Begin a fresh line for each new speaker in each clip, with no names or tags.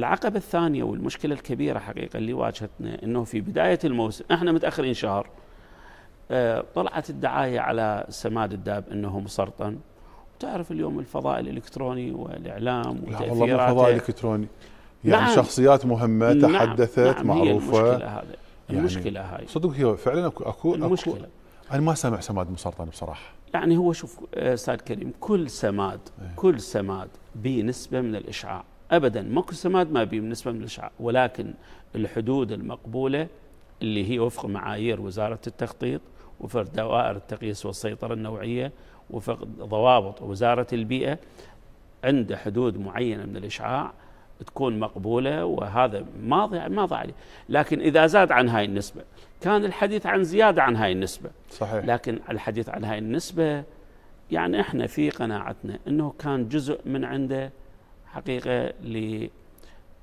العقبة الثانية والمشكلة الكبيرة حقيقة اللي واجهتنا انه في بداية الموسم احنا متأخرين شهر آه، طلعت الدعاية على سماد الداب انه مسرطن تعرف اليوم الفضاء الالكتروني والاعلام وتأثيراته والله مو فضاء الالكتروني يعني نعم شخصيات مهمة نعم، تحدثت نعم معروفة هي المشكلة هذا يعني المشكلة هاي صدق هي فعلا اكو اكو المشكلة أكو انا ما سامع سماد مسرطن بصراحة يعني هو شوف آه، استاذ كريم كل سماد إيه. كل سماد بنسبة من الاشعاع ابدا ماكو سماد ما بيه بالنسبه من الاشعاع ولكن الحدود المقبوله اللي هي وفق معايير وزاره التخطيط وفق دوائر التقييس والسيطره النوعيه وفق ضوابط وزاره البيئه عنده حدود معينه من الاشعاع تكون مقبوله وهذا ما ما عليه لكن اذا زاد عن هاي النسبه كان الحديث عن زياده عن هاي النسبه صحيح لكن الحديث عن هاي النسبه يعني احنا في قناعتنا انه كان جزء من عنده حقيقة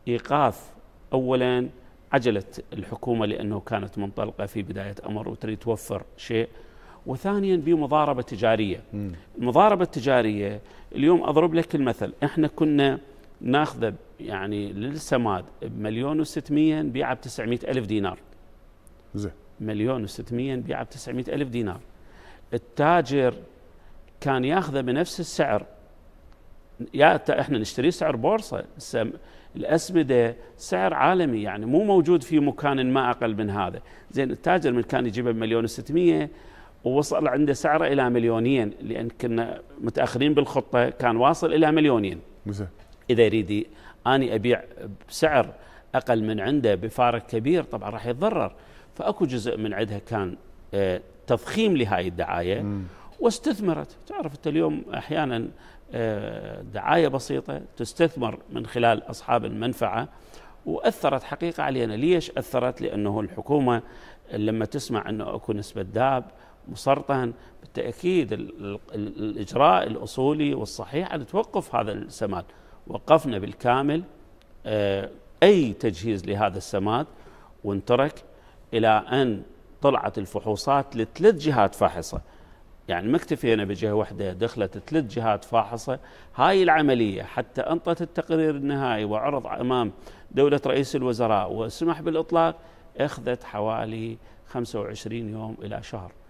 لإيقاف أولا عجلة الحكومة لأنه كانت منطلقة في بداية أمر وتريد توفر شيء وثانيا بمضاربة تجارية المضاربة التجارية اليوم أضرب لك المثل إحنا كنا ناخذه يعني للسماد بمليون وستمية نبيعه بتسعمية ألف دينار زين مليون وستمية نبيعه بتسعمية ألف دينار التاجر كان ياخذه بنفس السعر يا احنا نشتري سعر بورصه الاسمده سعر عالمي يعني مو موجود في مكان ما اقل من هذا زين التاجر من كان يجيبه بمليون و600 ووصل عنده سعره الى مليونين لان كنا متاخرين بالخطه كان واصل الى مليونين مزي. اذا يريد اني ابيع بسعر اقل من عنده بفارق كبير طبعا راح يتضرر فاكو جزء من عندها كان آه، تضخيم لهذه الدعايه مم. واستثمرت تعرف أنت اليوم أحيانا آه، دعاية بسيطة تستثمر من خلال أصحاب المنفعة وأثرت حقيقة علينا ليش أثرت لأنه الحكومة لما تسمع أنه أكو نسبة داب مسرطن بالتأكيد الإجراء الأصولي والصحيح أن توقف هذا السماد وقفنا بالكامل آه، أي تجهيز لهذا السماد وانترك إلى أن طلعت الفحوصات لثلاث جهات فاحصة يعني ما اكتفينا بجهه واحده دخلت ثلاث جهات فاحصه هاي العمليه حتى انطت التقرير النهائي وعرض امام دوله رئيس الوزراء وسمح بالاطلاق اخذت حوالي 25 يوم الى شهر